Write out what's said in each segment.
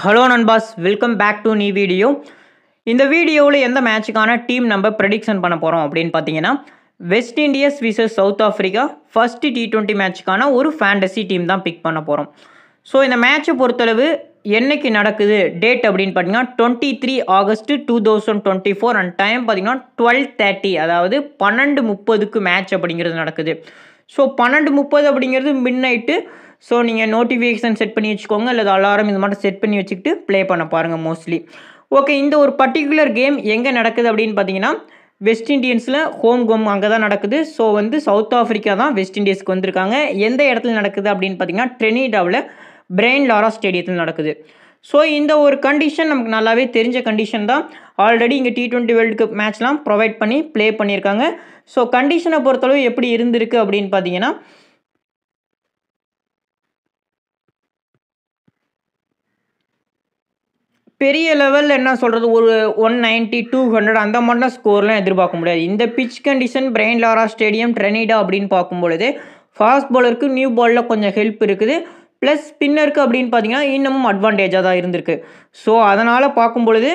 hello நண்பாஸ் welcome back to நீ video இந்த வீடியோவில் எந்த மேட்சுக்கான டீம் நம்ம ப்ரெடிக்ஷன் பண்ண போகிறோம் அப்படின்னு பார்த்தீங்கன்னா West Indies versus South Africa first T twenty மேட்ச்சுக்கான ஒரு ஃபேண்டசி டீம் தான் பிக் பண்ண போகிறோம் ஸோ இந்த மேட்ச்சை பொறுத்தளவு என்றைக்கு நடக்குது டேட் அப்படின்னு பார்த்தீங்கன்னா twenty three August two thousand twenty four and time பார்த்தீங்கன்னா டுவெல் தேர்ட்டி அதாவது பன்னெண்டு முப்பதுக்கு மேட்ச் அப்படிங்கிறது நடக்குது ஸோ பன்னெண்டு முப்பது அப்படிங்கிறது மின் நைட்டு ஸோ நீங்கள் நோட்டிஃபிகேஷன் செட் பண்ணி வச்சுக்கோங்க அல்லது அலாரம் இது மட்டும் செட் பண்ணி வச்சுக்கிட்டு ப்ளே பண்ண பாருங்கள் மோஸ்ட்லி ஓகே இந்த ஒரு பர்டிகுலர் கேம் எங்கே நடக்குது அப்படின்னு பார்த்தீங்கன்னா வெஸ்ட் இண்டியன்ஸில் ஹோம் கோம் அங்கே தான் நடக்குது ஸோ வந்து சவுத் ஆஃப்ரிக்கா தான் வெஸ்ட் இண்டீஸ்க்கு வந்திருக்காங்க எந்த இடத்துல நடக்குது அப்படின்னு பார்த்தீங்கன்னா ட்ரெனிடாவில் பிரெயின் லாரா ஸ்டேடியத்தில் நடக்குது ஸோ இந்த ஒரு கண்டிஷன் நமக்கு நல்லாவே தெரிஞ்ச கண்டிஷன் தான் ஆல்ரெடி இங்கே டி டுவெண்ட்டி வேர்ல்டு கப் மேட்ச்லாம் ப்ரொவைட் பண்ணி ப்ளே பண்ணியிருக்காங்க ஸோ கண்டிஷனை பொறுத்தளவு எப்படி இருந்திருக்கு அப்படின்னு பார்த்தீங்கன்னா பெரிய லெவலில் என்ன சொல்கிறது ஒரு ஒன் நைன்ட்டி டூ ஹண்ட்ரட் அந்த மாதிரிலாம் ஸ்கோர்லாம் எதிர்பார்க்க முடியாது இந்த pitch condition Brian Lara stadium Trinidad அப்படின்னு பார்க்கும்பொழுது ஃபாஸ்ட் பாலருக்கு நியூ பாலில் கொஞ்சம் ஹெல்ப் இருக்குது ப்ளஸ் ஸ்பின்னருக்கு அப்படின்னு பார்த்தீங்கன்னா இன்னமும் அட்வான்டேஜாக தான் இருந்திருக்கு ஸோ அதனால் பார்க்கும் பொழுது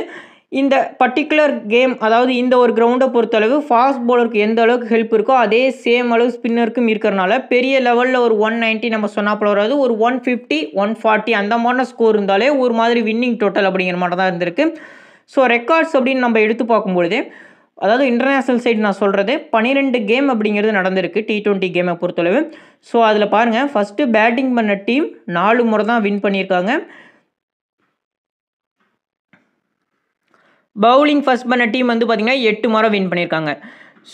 இந்த பர்டிகுலர் கேம் அதாவது இந்த ஒரு கிரவுண்டை பொறுத்தளவு ஃபாஸ்ட் பவுலருக்கு எந்த அளவுக்கு ஹெல்ப் இருக்கோ அதே சேம் அளவு ஸ்பின்னருக்கும் இருக்கிறனால பெரிய லெவலில் ஒரு ஒன் நைன்ட்டி நம்ம சொன்னால் போல வராது ஒரு ஒன் ஃபிஃப்டி ஒன் ஃபார்ட்டி அந்த மாதிரி ஸ்கோர் இருந்தாலே ஒரு மாதிரி வின்னிங் டோட்டல் அப்படிங்கிற மாதிரி தான் இருந்திருக்கு ஸோ ரெக்கார்ட்ஸ் அப்படின்னு நம்ம எடுத்து பார்க்கும்பொழுது அதாவது இன்டர்நேஷ்னல் சைடு நான் சொல்கிறது பன்னிரெண்டு கேம் அப்படிங்கிறது நடந்திருக்கு டி ட்வெண்ட்டி கேமை பொறுத்தளவு ஸோ அதில் பாருங்கள் ஃபஸ்ட்டு பேட்டிங் பண்ண டீம் நாலு முறை தான் வின் பண்ணியிருக்காங்க பவுலிங் ஃபஸ்ட் பண்ண டீம் வந்து பார்த்திங்கன்னா எட்டு முறை வின் பண்ணியிருக்காங்க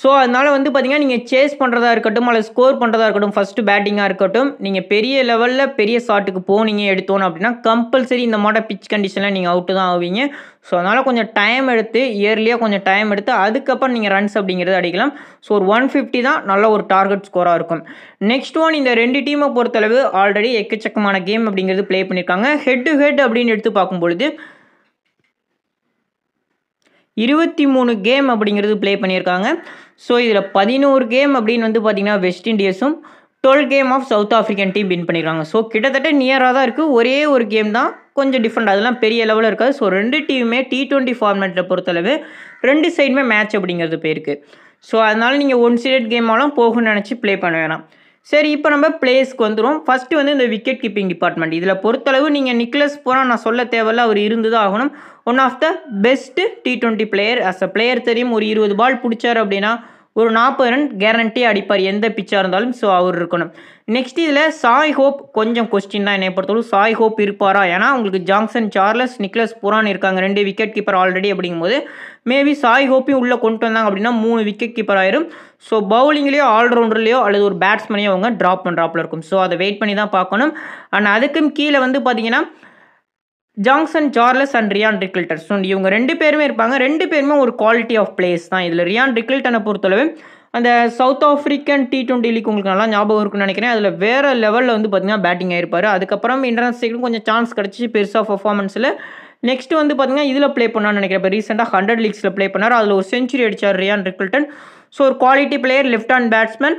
ஸோ அதனால் வந்து பார்த்திங்கன்னா நீங்கள் சேஸ் பண்ணுறதா இருக்கட்டும் அல்லது ஸ்கோர் பண்ணுறதா இருக்கட்டும் ஃபஸ்ட்டு பேட்டிங்காக இருக்கட்டும் நீங்கள் பெரிய லெவலில் பெரிய ஷாட்டுக்கு போனீங்க எடுத்தோன்னு அப்படின்னா கம்பல்சரி இந்த மாதிரி பிச் கண்டிஷனில் நீங்கள் அவுட்டு தான் ஆவீங்க ஸோ அதனால் கொஞ்சம் டைம் எடுத்து இயர்லியாக கொஞ்சம் டைம் எடுத்து அதுக்கப்புறம் நீங்கள் ரன்ஸ் அப்படிங்கிறது அடிக்கலாம் ஸோ ஒரு ஒன் ஃபிஃப்டி தான் நல்ல ஒரு டார்கெட் ஸ்கோராக இருக்கும் நெக்ஸ்ட் ஒன் இந்த ரெண்டு டீமை பொறுத்தளவு ஆல்ரெடி எக்கச்சக்கமான கேம் அப்படிங்கிறது ப்ளே பண்ணியிருக்காங்க ஹெட் டு ஹெட் அப்படின்னு எடுத்து பார்க்கும்பொழுது இருபத்தி மூணு கேம் அப்படிங்கிறது ப்ளே பண்ணியிருக்காங்க ஸோ இதில் பதினோரு கேம் அப்படின்னு வந்து பார்த்திங்கன்னா வெஸ்ட் இண்டியஸும் twelve game of South African team win பண்ணிடுறாங்க ஸோ கிட்டத்தட்ட நியராக தான் இருக்குது ஒரே ஒரு கேம் தான் கொஞ்சம் டிஃப்ரெண்ட் அதெல்லாம் பெரிய லெவலில் இருக்காது ஸோ ரெண்டு டீமுமே டி ட்வெண்ட்டி ஃபார்மேட்டில் பொறுத்தளவு ரெண்டு சைடுமே மேட்ச் அப்படிங்கிறது போயிருக்கு ஸோ அதனால் நீங்கள் ஒன் சைடட் கேம் ஆலாம் போகணும்னு நினச்சி ப்ளே பண்ண வேணாம் சரி இப்போ நம்ம பிளேஸ்க்கு வந்துடும் ஃபஸ்ட்டு வந்து இந்த விக்கெட் கீப்பிங் டிபார்ட்மெண்ட் இதில் பொறுத்தளவு நீங்கள் நிக்லஸ் போனால் நான் சொல்ல தேவையில்ல அவர் இருந்து தான் ஆகணும் one of the best T twenty player as a player தெரியும் ஒரு இருபது பால் பிடிச்சார் அப்படின்னா ஒரு நாற்பது ரன் கேரண்டி அடிப்பார் எந்த பிச்சாக இருந்தாலும் ஸோ அவர் இருக்கணும் நெக்ஸ்ட் இதில் சாய் ஹோப் கொஞ்சம் கொஸ்டின் தான் என்னை பொறுத்தவரை சாய் ஹோப் இருப்பாரா ஏன்னா உங்களுக்கு ஜாங்சன் சார்லஸ் நிக்லஸ் புரான் இருக்காங்க ரெண்டு விக்கெட் கீப்பர் ஆல்ரெடி அப்படிங்கும்போது மேபி சாய் ஹோப்பையும் உள்ளே கொண்டு வந்தாங்க அப்படின்னா மூணு விக்கெட் கீப்பர் ஆயிரும் ஸோ பவுலிங்லேயோ ஆல்ரவுண்டர்லேயோ அல்லது ஒரு பேட்ஸ்மேனையோ அவங்க ட்ராப் பண்ணுறாப்பில் இருக்கும் ஸோ அதை வெயிட் பண்ணி தான் பார்க்கணும் அண்ட் அதுக்கும் கீழே வந்து பார்த்தீங்கன்னா Johnson Charles and Ryan so இவங்க ரெண்டு பேருமே இருப்பாங்க ரெண்டு பேருமே ஒரு குவாலிட்டி ஆஃப் பிளேஸ் தான் இதில் ரியான் ரிக்கில்டனை பொறுத்தளவு அந்த South African T twenty league உங்களுக்கு நல்லா ஞாபகம் இருக்குன்னு நினைக்கிறேன் அதில் வேறு லெவலில் வந்து பார்த்திங்கன்னா பேட்டிங் ஆயிருப்பார் அதுக்கப்புறம் இன்டர்நேஷனல் கொஞ்சம் சான்ஸ் கிடச்சி பெருசாக பர்ஃபார்மன்ஸில் நெக்ஸ்ட் வந்து பார்த்திங்கன்னா இதில் ப்ளே பண்ணான்னு நினைக்கிறேன் இப்போ ரீசெண்டாக ஹண்ட்ரட் லீக்ஸில் ப்ளே பண்ணார் அதில் ஒரு செஞ்சுரி அடித்தார் ரியான் ரிக்கில்டன் ஸோ ஒரு quality player left hand batsman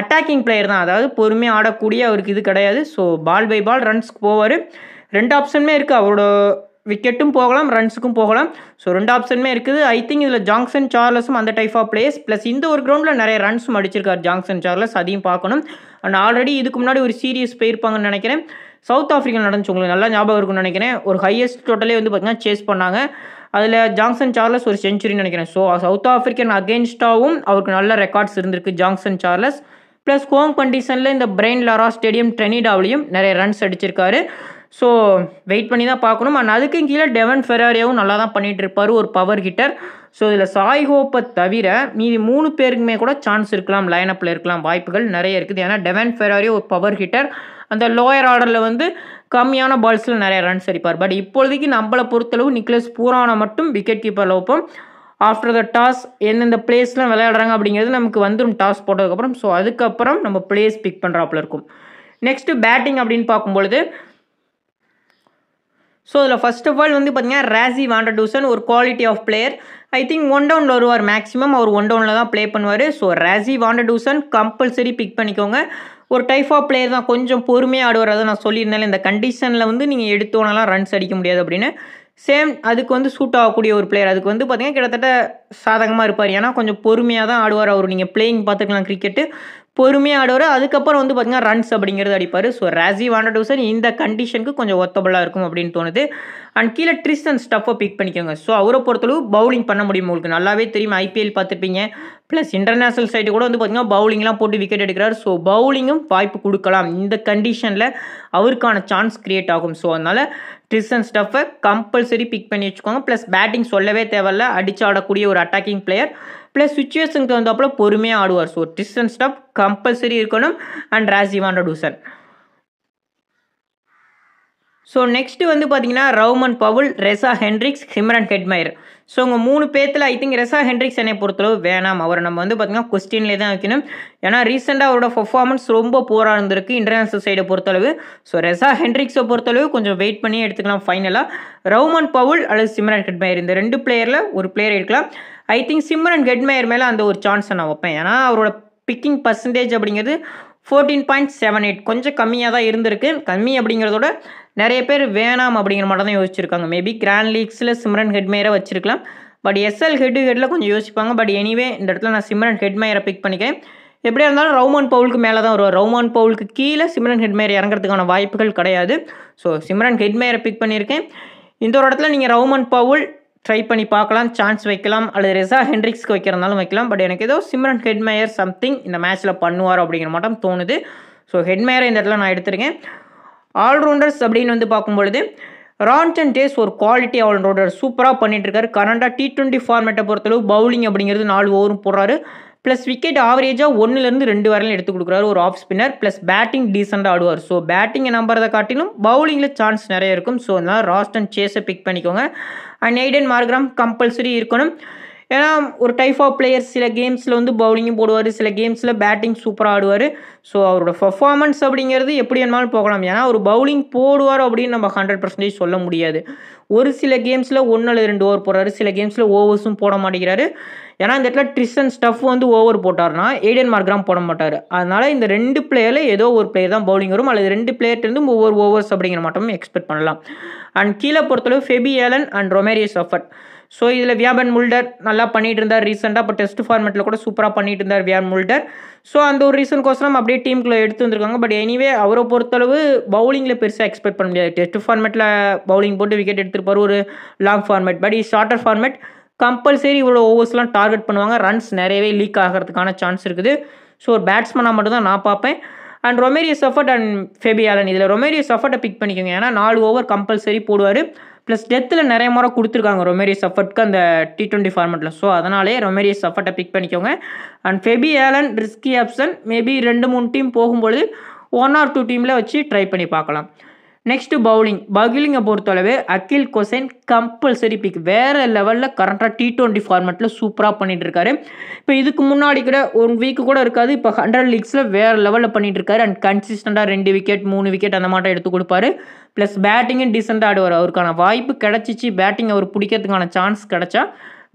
attacking player தான் அதாவது பொறுமையாக ஆடக்கூடிய அவருக்கு இது கிடையாது ஸோ பால் பை பால் ரன்ஸ்க்கு போவார் ரெண்டு ஆப்ஷனுமே இருக்குது அவரோட விக்கெட்டும் போகலாம் ரன்ஸுக்கும் போகலாம் ஸோ ரெண்டு ஆப்ஷனுமே இருக்குது ஐ திங்க் இதில் ஜாங்சன் சார்லஸும் அந்த டைப் ஆஃப் பிளேஸ் ப்ளஸ் இந்த ஒரு கிரவுண்டில் நிறைய ரன்ஸும் அடிச்சிருக்கார் ஜாங்சன் சார்லஸ் அதையும் பார்க்கணும் அண்ட் ஆல்ரெடி இதுக்கு முன்னாடி ஒரு சீரியஸ் போயிருப்பாங்கன்னு நினைக்கிறேன் சவுத் ஆஃப்ரிக்கா நடந்துச்சு உங்களுக்கு நல்லா ஞாபகம் இருக்கும்னு நினைக்கிறேன் ஒரு ஹையஸ்ட் டோட்டலே வந்து பார்த்திங்கன்னா சேஸ் பண்ணாங்க அதில் ஜாங்சன் சார்லஸ் ஒரு செஞ்சுரின்னு நினைக்கிறேன் ஸோ சவுத் ஆஃப்ரிக்கன் அகேன்ஸ்டாகவும் அவருக்கு நல்ல ரெக்கார்ட்ஸ் இருந்திருக்கு ஜாங்சன் சார்லஸ் ப்ளஸ் ஹோம் கண்டிஷனில் இந்த பிரெயின் லாரா ஸ்டேடியம் ட்ரெனிடாவிலையும் நிறைய ரன்ஸ் அடிச்சிருக்காரு ஸோ வெயிட் பண்ணி தான் பார்க்கணும் அண்ட் அதுக்கும் கீழே டெவன் ஃபெராரியாவும் நல்லா தான் பண்ணிட்டு இருப்பார் ஒரு பவர் ஹிட்டர் ஸோ இதில் சாய் ஹோப்பை தவிர மீதி மூணு பேருக்குமே கூட சான்ஸ் இருக்கலாம் அப்பில் இருக்கலாம் வாய்ப்புகள் நிறைய இருக்குது ஏன்னா டெவன் ஃபெராரியோ ஒரு பவர் ஹிட்டர் அந்த லோயர் ஆர்டரில் வந்து கம்மியான பால்ஸில் நிறைய ரன்ஸ் அடிப்பார் பட் இப்பொழுதைக்கு நம்மளை பொறுத்தளவு நிக்லஸ் பூரானை மட்டும் விக்கெட் கீப்பரில் வைப்போம் ஆஃப்டர் த டாஸ் எந்தெந்த பிளேஸ்லாம் விளையாடுறாங்க அப்படிங்கிறது நமக்கு வந்துடும் டாஸ் போட்டதுக்கப்புறம் ஸோ அதுக்கப்புறம் நம்ம பிளேஸ் பிக் பண்ணுறாப்புல இருக்கும் நெக்ஸ்ட்டு பேட்டிங் அப்படின்னு பார்க்கும்பொழுது ஸோ அதில் ஃபஸ்ட் ஆஃப் ஆல் வந்து பார்த்தீங்கன்னா ராசி வாண்டடூசன் ஒரு quality of player I think one டவுனில் வருவார் மேக்ஸிமம் அவர் ஒன் டவுனில் தான் ப்ளே பண்ணுவார் ஸோ ராசி வாண்டடூசன் கம்பல்சரி பிக் பண்ணிக்கோங்க ஒரு டைப் ஆஃப் பிளேயர் தான் கொஞ்சம் பொறுமையாக ஆடுவார் அதை நான் சொல்லியிருந்தேன் இந்த கண்டிஷனில் வந்து நீங்கள் எடுத்தோன்னெலாம் ரன்ஸ் அடிக்க முடியாது அப்படின்னு சேம் அதுக்கு வந்து சூட் ஆகக்கூடிய ஒரு பிளேயர் அதுக்கு வந்து பார்த்தீங்கன்னா கிட்டத்தட்ட சாதகமாக இருப்பார் ஏன்னா கொஞ்சம் பொறுமையாக தான் ஆடுவார் அவர் நீங்கள் பிளேயிங் பார்த்துக்கலாம் கிரிக்கெட்டு பொறுமையாக ஆடுவார் அதுக்கப்புறம் வந்து பார்த்திங்கன்னா ரன்ஸ் அப்படிங்கிறது அடிப்பார் ஸோ ராசி வாண்டடூசன் இந்த கண்டிஷனுக்கு கொஞ்சம் ஒத்தபலாக இருக்கும் அப்படின்னு தோணுது அண்ட் கீழே ட்ரிஸ்டன் ஸ்டஃப்பை பிக் பண்ணிக்கோங்க ஸோ அவரை பொறுத்தளவு பவுலிங் பண்ண முடியும் உங்களுக்கு நல்லாவே தெரியும் ஐபிஎல் பார்த்துருப்பீங்க ப்ளஸ் இன்டர்நேஷனல் சைடு கூட வந்து பார்த்திங்கன்னா பவுலிங்லாம் போட்டு விக்கெட் எடுக்கிறார் ஸோ பவுலிங்கும் வாய்ப்பு கொடுக்கலாம் இந்த கண்டிஷனில் அவருக்கான சான்ஸ் க்ரியேட் ஆகும் ஸோ அதனால் கிறிஸ்டன் ஸ்டஃபை கம்பல்சரி பிக் பண்ணி வச்சுக்கோங்க ப்ளஸ் பேட்டிங் சொல்லவே தேவையில்ல அடிச்சு ஆடக்கூடிய ஒரு அட்டாக்கிங் பிளேயர் ப்ளஸ் சுச்சுவேஷனுக்கு வந்தப்போ பொறுமையாக ஆடுவார் ஸோ டிஸ்டன் ஸ்டப் கம்பல்சரி இருக்கணும் and Rassie van Dussen so next வந்து பார்த்தீங்கன்னா Rovman Powell Reeza Hendricks Shimron Hetmyer so உங்கள் மூணு பேர்த்தில் ஐ திங்க் ரெசா ஹென்ரிக்ஸ் என்னை பொறுத்தளவு வேணாம் அவரை நம்ம வந்து பார்த்திங்கன்னா கொஸ்டின்லேயே தான் வைக்கணும் ஏன்னா ரீசெண்டாக அவரோட பர்ஃபார்மன்ஸ் ரொம்ப போராக இருந்திருக்கு இன்டர்நேஷனல் சைடை பொறுத்தளவு ஸோ ரெசா ஹென்ரிக்ஸை பொறுத்தளவு கொஞ்சம் வெயிட் பண்ணி எடுத்துக்கலாம் ஃபைனலாக ரவுமன் பவுல் அல்லது சிம்ரன் ஹெட்மயர் இந்த ரெண்டு பிளேயரில் ஒரு பிளேயர் எடுக்கலாம் ஐ திங்க் சிம்ரன் ஹெட்மயர் மேலே அந்த ஒரு சான்ஸை நான் வைப்பேன் ஏன்னா அவரோட பிக்கிங் பர்சன்டேஜ் அப்படிங்கிறது ஃபோர்டீன் பாயிண்ட் செவன் எயிட் கொஞ்சம் கம்மியாக தான் இருந்திருக்கு கம்மி அப்படிங்கிறதோட நிறைய பேர் வேணாம் அப்படிங்கிற மாதிரி தான் யோசிச்சிருக்காங்க மேபி கிராண்ட் லீக்ஸில் சிம்ரன் ஹெட்மேயரை வச்சிருக்கலாம் பட் எஸ்எல் ஹெட் ஹெட்டில் கொஞ்சம் யோசிப்பாங்க பட் எனிவே இந்த இடத்துல நான் சிம்ரன் ஹெட்மேயரை பிக் பண்ணிக்கிறேன் எப்படியா இருந்தாலும் ரவுமான் பவுலுக்கு மேலே தான் வருவார் ரவுமான் பவுலுக்கு கீழே சிம்ரன் ஹெட்மேயர் இறங்குறதுக்கான வாய்ப்புகள் கிடையாது ஸோ சிம்ரன் ஹெட்மேயரை பிக் பண்ணியிருக்கேன் இந்த ஒரு இடத்துல நீங்கள் ரவுமன் பவுல் ட்ரை பண்ணி பார்க்கலாம் சான்ஸ் வைக்கலாம் அல்லது ரெசா ஹென்ரிக்ஸ்க்கு வைக்கிறனாலும் வைக்கலாம் பட் எனக்கு ஏதோ சிம்ரன் ஹெட்மேயர் சம்திங் இந்த மேட்ச்சில் பண்ணுவார் அப்படிங்கிற மட்டும் தோணுது ஸோ ஹெட்மேயரை இந்த இடத்துல நான் எடுத்திருக்கேன் ஆல்ரவுண்டர்ஸ் அப்படின்னு வந்து பார்க்கும்பொழுது ராண்டன் டேஸ் ஒரு குவாலிட்டி ஆல்ரவுண்டர் சூப்பராக பண்ணிட்டுருக்காரு கரண்டாக டி டுவெண்ட்டி ஃபார்மேட்டை பொறுத்தளவு பவுலிங் அப்படிங்கிறது நாலு ஓவரும் போடுறாரு ப்ளஸ் விக்கெட் ஆவரேஜாக ஒன்றுலேருந்து ரெண்டு வரையிலும் எடுத்து கொடுக்குறாரு ஒரு ஆஃப் ஸ்பின்னர் ப்ளஸ் பேட்டிங் டீசெண்டாக ஆடுவார் ஸோ பேட்டிங்கை நம்புறதை காட்டிலும் பவுலிங்கில் சான்ஸ் நிறைய இருக்கும் ஸோ அதனால் ராஸ்டன் சேஸை பிக் பண்ணிக்கோங்க எய்டன் மார்க்ராம் கம்பல்சரி இருக்கணும் ஏன்னா ஒரு டைப் ஆஃப் பிளேயர் சில கேம்ஸில் வந்து பவுலிங்கும் போடுவார் சில கேம்ஸில் பேட்டிங் சூப்பராக ஆடுவார் ஸோ அவரோட பர்ஃபார்மன்ஸ் அப்படிங்கிறது எப்படி என்னாலும் போகலாம் ஏன்னா ஒரு பவுலிங் போடுவார் அப்படின்னு நம்ம ஹண்ட்ரட் பர்சன்டேஜ் சொல்ல முடியாது ஒரு சில கேம்ஸில் ஒன்று அல்லது ரெண்டு ஓவர் போடுறாரு சில கேம்ஸில் ஓவர்ஸும் போட மாட்டேங்கிறாரு ஏன்னா இந்த இடத்துல ட்ரிசன் ஸ்டஃப் வந்து ஓவர் போட்டார்னா ஏடியன் மார்க்ராம் போட மாட்டார் அதனால் இந்த ரெண்டு பிளேயரில் ஏதோ ஒரு பிளேயர் தான் பவுலிங் வரும் அல்லது ரெண்டு பிளேயர்லேருந்து ஒவ்வொரு ஓவர்ஸ் அப்படிங்கிற மட்டும் எக்ஸ்பெக்ட் பண்ணலாம் அண்ட் கீழே பொறுத்தளவு Fabian Allen and Romario Shepherd so இதில் வியாபன் முல்டர் நல்லா பண்ணிட்டு இருந்தார் ரீசெண்டாக இப்போ டெஸ்ட் ஃபார்மேட்டில் கூட சூப்பராக பண்ணிட்டு இருந்தார் வியான் முல்டர் ஸோ அந்த ஒரு ரீசனுக்கோசரம் அப்படியே டீமுக்குள்ளே எடுத்து வந்திருக்காங்க பட் எனிவே அவரை பொறுத்தளவு பவுலிங்கில் பெருசாக எக்ஸ்பெக்ட் பண்ண முடியாது டெஸ்ட் ஃபார்மேட்டில் பவுலிங் போட்டு விக்கெட் எடுத்துருப்பார் ஒரு long format but shorter format compulsory இவ்வளோ ஓவர்ஸ்லாம் டார்கெட் பண்ணுவாங்க ரன்ஸ் நிறையவே லீக் ஆகிறதுக்கான சான்ஸ் இருக்குது ஸோ ஒரு பேட்ஸ்மனாக மட்டும்தான் நான் பார்ப்பேன் and Romario Shepherd and Fabian Allen இதில் ரொமேரியஸ் சஃபர்ட்டை பிக் பண்ணிக்கோங்க ஏன்னா நாலு ஓவர் கம்பல்சரி போடுவார் ப்ளஸ் டெத்தில் நிறைய முறை கொடுத்துருக்காங்க ரொமேரிய சஃபர்ட்க்கு அந்த டி ட்வெண்ட்டி ஃபார்மேட்டில் ஸோ அதனாலே ரொமேரிய சஃபர்ட்டை பிக் பண்ணிக்கோங்க and Fabian Allen risky option maybe ரெண்டு மூணு டீம் போகும்பொழுது ஒன் ஆர் டூ டீமில் வச்சு ட்ரை பண்ணி பார்க்கலாம் நெக்ஸ்ட் பவுலிங் பவுலிங்கை பொறுத்தளவு அகில் கொசைன் கம்பல்சரி பிக் வேறு லெவலில் கரண்டாக டி டுவெண்ட்டி ஃபார்மெட்டில் சூப்பராக பண்ணிகிட்டு இருக்காரு இப்போ இதுக்கு முன்னாடி கூட ஒன் வீக் கூட இருக்காது இப்போ ஹண்ட்ரட் லீக்ஸில் வேறு லெவலில் பண்ணிகிட்டு இருக்காரு அண்ட் கன்சிஸ்டண்ட்டாக ரெண்டு விக்கெட் மூணு விக்கெட் அந்த மாட்டம் எடுத்து கொடுப்பாரு ப்ளஸ் பேட்டிங்கும் டீசெண்டாக ஆடுவார் அவருக்கான வாய்ப்பு கிடச்சிச்சு பேட்டிங் அவர் பிடிக்கிறதுக்கான சான்ஸ் கிடச்சா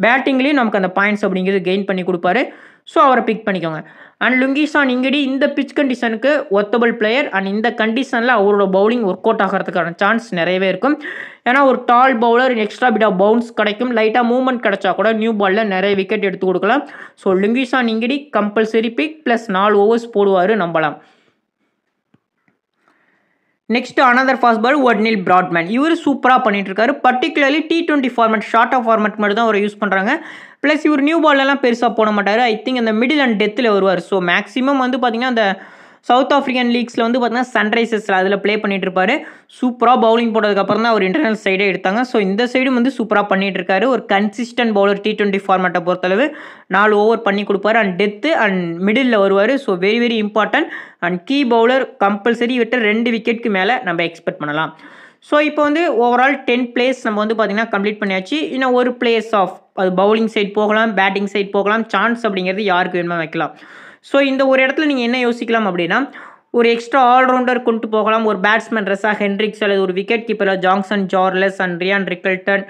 பேட்டிங்லேயும் நமக்கு அந்த பாயிண்ட்ஸ் அப்படிங்கிறது கெயின் பண்ணி கொடுப்பாரு ஸோ அவரை பிக் பண்ணிக்கோங்க அண்ட் லுங்கிஷான் இங்கடி இந்த பிச் கண்டிஷனுக்கு ஒத்தபிள் பிளேயர் அண்ட் இந்த கண்டிஷனில் அவரோட பவுலிங் ஒர்க் அவுட் ஆகிறதுக்கான சான்ஸ் நிறையவே இருக்கும் ஏன்னா ஒரு tall bowler extra bit of bounce கிடைக்கும் லைட்டாக மூவ்மெண்ட் கிடைச்சா கூட நியூ பாலில் நிறைய விக்கெட் எடுத்து கொடுக்கலாம் so Lungisani Ngidi compulsory pick plus நாலு ஓவர்ஸ் போடுவார் நம்பலாம் next another fast ball Ottniel Baartman இவர் சூப்பராக பண்ணிட்டு இருக்காரு particularly T twenty format short of format மட்டும் தான் அவர் யூஸ் பண்ணுறாங்க ப்ளஸ் இவர் நியூ பால்லாம் பெருசாக போட மாட்டார் ஐ திங்க் அந்த மிடில் அண்ட் டெத்தில் வருவார் ஸோ மேக்ஸிமம் வந்து பார்த்திங்கன்னா அந்த சவுத் ஆஃப்ரிக்கன் லீக்ஸில் வந்து பார்த்தீங்கன்னா சன்ரைசர்ஸில் அதில் ப்ளே பண்ணிகிட்டு இருப்பார் சூப்பராக பவுலிங் போட்டதுக்கப்புறம் தான் அவர் இன்டர்னல் சைடே எடுத்தாங்க ஸோ இந்த சைடும் வந்து சூப்பராக பண்ணிகிட்டு இருக்காரு ஒரு கன்சிஸ்டன்ட் பவுலர் டி டுவெண்ட்டி ஃபார்மேட்டை பொறுத்தளவு நாலு ஓவர் பண்ணி கொடுப்பாரு அண்ட் டெத்து அண்ட் மிடில் வருவார் so very very important and key bowler compulsory விட்டு ரெண்டு விக்கெட்டுக்கு மேலே நம்ம எக்ஸ்பெக்ட் பண்ணலாம் ஸோ இப்போ வந்து ஓவரால் டென் பிளேஸ் நம்ம வந்து பார்த்திங்கன்னா கம்ப்ளீட் பண்ணியாச்சு இன்னும் ஒரு பிளேஸ் ஆஃப் அது பவுலிங் சைட் போகலாம் பேட்டிங் சைட் போகலாம் சான்ஸ் அப்படிங்கிறது யாருக்கு வேணுமா வைக்கலாம் ஸோ இந்த ஒரு இடத்துல நீங்கள் என்ன யோசிக்கலாம் அப்படின்னா ஒரு எக்ஸ்ட்ரா ஆல்ரவுண்டர் கொண்டு போகலாம் ஒரு பேட்ஸ்மேன் ரெஸ்ஸாக ஹென்ரிக்ஸ் அல்லது ஒரு விக்கெட் கீப்பரில் Johnson Charles and Ryan Rickelton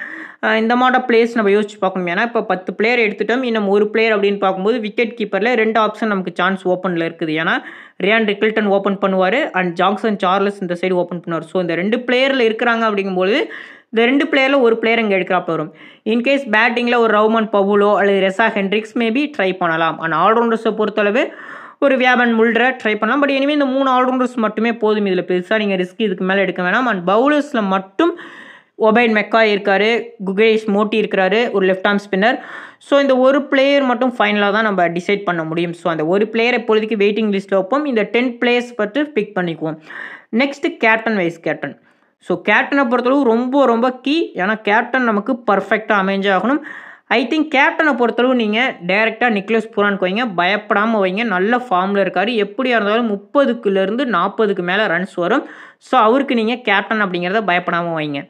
இந்த மாதிரி பிளேஸ் நம்ம யோசிச்சு பார்க்கணும் ஏன்னா இப்போ பத்து பிளேயர் எடுத்துட்டோம் இன்னும் ஒரு பிளேயர் அப்படின்னு பார்க்கும்போது விக்கெட் கீப்பரில் ரெண்டு ஆப்ஷன் நமக்கு சான்ஸ் ஓப்பனில் இருக்குது ஏன்னா ரியான் ரிக்கல்டன் ஓப்பன் பண்ணுவார் அண்ட் ஜாங்சன் சார்லஸ் இந்த சைடு ஓப்பன் பண்ணுவார் ஸோ இந்த ரெண்டு பிளேயரில் இருக்கிறாங்க அப்படிங்கும்போது இந்த ரெண்டு பிளேயரில் ஒரு பிளேயர் இங்கே எடுக்கிறாப்ப வரும் இன்கேஸ் பேட்டிங்கில் ஒரு ரவுமன் பவுலோ அல்லது ரெசா ஹென்ட்ரிக்ஸ் மேபி ட்ரை பண்ணலாம் ஆனால் ஆல்ரவுண்டர்ஸை பொறுத்தளவு ஒரு வியாபன் முல்டரை ட்ரை பண்ணலாம் பட் எனவே இந்த மூணு ஆல்ரவுண்டர்ஸ் மட்டுமே போதும் இதில் பெருசாக நீங்கள் ரிஸ்க் இதுக்கு மேலே எடுக்க வேணாம் அண்ட் பவுலர்ஸில் மட்டும் ஒபைன் மெக்கா இருக்கார் குகேஷ் மோட்டி இருக்கிறாரு ஒரு லெஃப்ட் ஆர்ம் ஸ்பின்னர் ஸோ இந்த ஒரு பிளேயர் மட்டும் ஃபைனலாக தான் நம்ம டிசைட் பண்ண முடியும் ஸோ அந்த ஒரு பிளேயர் இப்போதைக்கு வெயிட்டிங் லிஸ்ட்டில் வைப்போம் இந்த டென் பிளேயர்ஸ் பற்றி பிக் பண்ணிக்குவோம் next captain vice captain so கேப்டனை பொறுத்தளவு ரொம்ப ரொம்ப கீ ஏன்னா கேப்டன் நமக்கு பர்ஃபெக்டாக அமைஞ்சே ஆகணும் ஐ திங்க் கேப்டனை பொறுத்தளவு நீங்கள் டைரெக்டாக நிக்லஸ் புரான் வைங்க பயப்படாமல் வைங்க நல்ல ஃபார்மில் இருக்கார் எப்படியாக இருந்தாலும் முப்பதுக்குலேருந்து நாற்பதுக்கு மேலே ரன்ஸ் வரும் ஸோ அவருக்கு நீங்கள் கேப்டன் அப்படிங்கிறத பயப்படாமல் வைங்க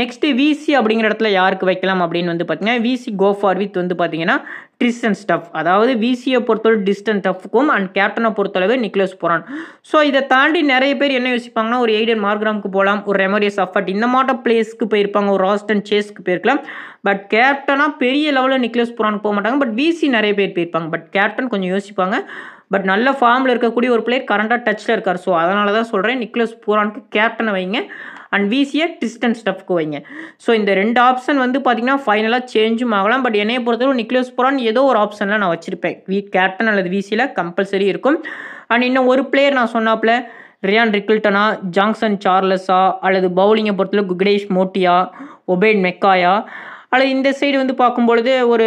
நெக்ஸ்ட்டு விசி அப்படிங்கிற இடத்துல யாருக்கு வைக்கலாம் அப்படின்னு வந்து பார்த்தீங்கன்னா விசி கோ ஃபார் வித் வந்து பார்த்தீங்கன்னா டிஸ்டன்ஸ் டஃப் அதாவது விசியை பொறுத்தளவு டிஸ்டன்ஸ் டஃப்க்கும் அண்ட் கேப்டனை பொறுத்தளவு நிக்லஸ் போகிறான் ஸோ இதை தாண்டி நிறைய பேர் என்ன யோசிப்பாங்கன்னா ஒரு எய்டன் மார்க்ராம்க்கு போகலாம் ஒரு ரெமரியஸ் அஃபர்ட் இந்த மாட்டம் பிளேஸ்க்கு போயிருப்பாங்க ஒரு ராஸ்டன் சேஸ்க்கு போயிருக்கலாம் பட் கேப்டனாக பெரிய லெவலில் நிக்லஸ் போகிறான்னு போக மாட்டாங்க பட் விசி நிறைய பேர் போயிருப்பாங்க பட் கேப்டன் கொஞ்சம் யோசிப்பாங்க பட் நல்ல ஃபார்மில் இருக்கக்கூடிய ஒரு பிளேயர் கரண்டாக டச்சில் இருக்கார் ஸோ அதனால தான் சொல்கிறேன் நிக்லஸ் பூரானுக்கு கேப்டனை வைங்க அண்ட் விசியை டிஸ்டன்ஸ் ஸ்டெஃப்க்கு வைங்க ஸோ இந்த ரெண்டு ஆப்ஷன் வந்து பார்த்தீங்கன்னா ஃபைனலாக சேஞ்சும் ஆகலாம் பட் என்னையை பொறுத்தவரைக்கும் நிக்லோஸ் புரான் ஏதோ ஒரு ஆப்ஷனில் நான் வச்சுருப்பேன் வீ கேப்டன் அல்லது விசியில் கம்பல்சரி இருக்கும் அண்ட் இன்னும் ஒரு பிளேயர் நான் சொன்னாப்புல ரியான் ரிக்கில்டனா ஜாங்சன் சார்லஸா அல்லது பவுலிங்கை பொறுத்தல குக்டேஷ் மோட்டியா ஒபேன் மெக்காயா அல்லது இந்த சைடு வந்து பார்க்கும்பொழுது ஒரு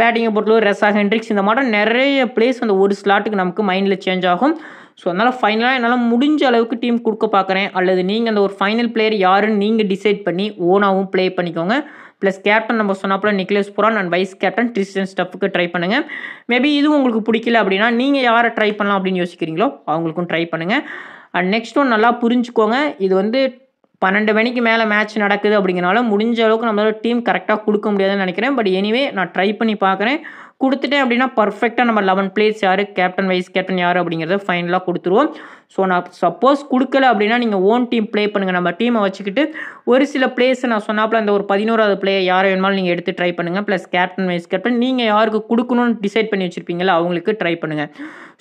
பேட்டிங்கை பொறுத்தளவு ரெசா ஹென்ட்ரிக்ஸ் இந்த மாதிரி நிறைய பிளேஸ் அந்த ஒரு ஸ்லாட்டுக்கு நமக்கு மைண்டில் சேஞ்ச் ஆகும் ஸோ அதனால் ஃபைனலாக என்னால் முடிஞ்ச அளவுக்கு டீம் கொடுக்க பார்க்குறேன் அல்லது நீங்கள் அந்த ஒரு ஃபைனல் பிளேயர் யாருன்னு நீங்கள் டிசைட் பண்ணி ஓனாகவும் ப்ளே பண்ணிக்கோங்க ப்ளஸ் கேப்டன் நம்ம சொன்னாப்புல Nicholas Pooran and vice captain Tristan ஸ்டப்புக்கு ட்ரை பண்ணுங்கள் மேபி இதுவும் உங்களுக்கு பிடிக்கல அப்படின்னா நீங்கள் யாரை ட்ரை பண்ணலாம் அப்படின்னு யோசிக்கிறீங்களோ அவங்களுக்கும் ட்ரை பண்ணுங்கள் அண்ட் நெக்ஸ்ட் ஒன் நல்லா புரிஞ்சுக்கோங்க இது வந்து பன்னெண்டு மணிக்கு மேலே மேட்ச் நடக்குது அப்படிங்கிறனால முடிஞ்ச அளவுக்கு நம்மளால டீம் கரெக்டாக கொடுக்க முடியாதுன்னு நினைக்கிறேன் பட் எனிவே நான் ட்ரை பண்ணி பார்க்குறேன் கொடுத்துட்டேன் அப்படின்னா பர்ஃபெக்டாக நம்ம லெவன் பிளேஸ் யார் கேப்டன் வைஸ் கேப்டன் யார் அப்படிங்கிறத ஃபைனலாக கொடுத்துருவோம் ஸோ நான் சப்போஸ் கொடுக்கல அப்படின்னா நீங்கள் ஓன் டீம் ப்ளே பண்ணுங்கள் நம்ம டீமை வச்சுக்கிட்டு ஒரு சில பிளேஸை நான் சொன்னாப்பில் அந்த ஒரு பதினோராவது பிளேயர் யாரை வேணுமாலும் நீங்கள் எடுத்து ட்ரை பண்ணுங்கள் ப்ளஸ் கேப்டன் வைஸ் கேப்டன் நீங்கள் யாருக்கு கொடுக்கணும்னு டிசைட் பண்ணி வச்சுருப்பீங்களா அவங்களுக்கு ட்ரை பண்ணுங்கள்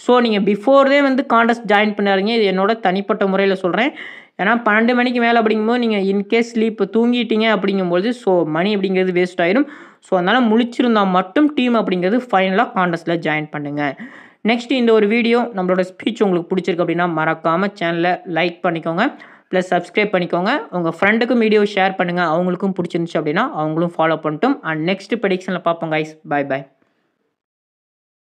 ஸோ நீங்கள் பிஃபோர்தே வந்து காண்டஸ்ட் ஜாயின் பண்ணாருங்க இது என்னோட தனிப்பட்ட முறையில் சொல்கிறேன் ஏன்னா பன்னெண்டு மணிக்கு மேலே அப்படிங்கும்போது நீங்கள் இன்கேஸ் ஸ்லீப் தூங்கிட்டீங்க அப்படிங்கும்போது ஸோ மணி அப்படிங்கிறது வேஸ்ட் ஆகிடும் ஸோ அதனால் முழிச்சிருந்தால் மட்டும் டீம் அப்படிங்கிறது ஃபைனலாக காண்டஸ்ட்டில் ஜாயின் பண்ணுங்கள் நெக்ஸ்ட் இந்த ஒரு வீடியோ நம்மளோட ஸ்பீச் உங்களுக்கு பிடிச்சிருக்கு அப்படின்னா மறக்காமல் சேனலை லைக் பண்ணிக்கோங்க ப்ளஸ் சப்ஸ்கிரைப் பண்ணிக்கோங்க உங்கள் ஃப்ரெண்டுக்கும் வீடியோ ஷேர் பண்ணுங்கள் அவங்களுக்கும் பிடிச்சிருந்துச்சு அப்படின்னா அவங்களும் ஃபாலோ பண்ணிட்டோம் அண்ட் நெக்ஸ்ட் ப்ரெடிக்ஷனில் பார்ப்போம் கைஸ் பாய் பாய்